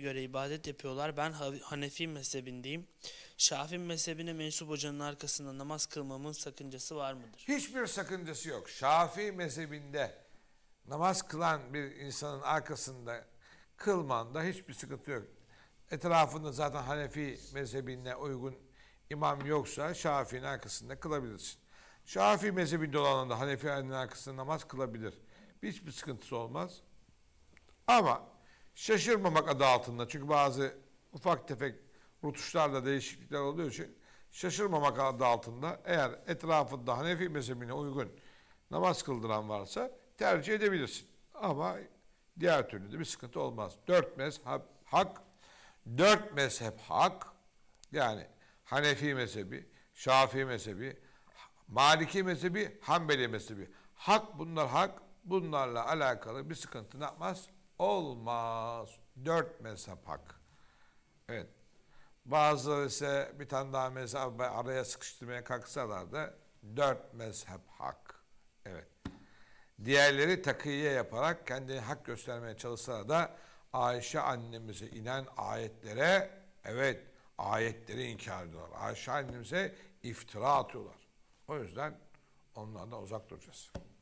göre ibadet yapıyorlar. Ben Hanefi mezhebindeyim. Şafii mezhebine mensup hocanın arkasında namaz kılmamın sakıncası var mıdır? Hiçbir sakıncası yok. Şafii mezhebinde namaz kılan bir insanın arkasında kılmanda hiçbir sıkıntı yok. Etrafında zaten Hanefi mezhebine uygun imam yoksa Şafii'nin arkasında kılabilirsin. Şafii mezhebinde olan da Hanefi'nin arkasında namaz kılabilir. Hiçbir sıkıntısı olmaz. Ama şaşırmamak adı altında. Çünkü bazı ufak tefek rutuşlarla değişiklikler oluyor, için şaşırmamak adı altında eğer etrafında Hanefi mezhebine uygun namaz kıldıran varsa tercih edebilirsin. Ama diğer türlü de bir sıkıntı olmaz. Dört mezhep hak, dört mezhep hak yani Hanefi mezhebi, Şafii mezhebi, Maliki mezhebi, Hanbeli mezhebi. Hak bunlar hak. Bunlarla alakalı bir sıkıntı ne yapmaz? olmaz. Dört mezhep hak. Evet. Bazıları ise bir tane daha mezhep araya sıkıştırmaya kalksalar da dört mezhep hak. Evet. Diğerleri takiye yaparak kendini hak göstermeye çalışsalar da Ayşe annemize inen ayetlere evet ayetleri inkar ediyorlar. Ayşe annemize iftira atıyorlar. O yüzden onlardan uzak duracağız.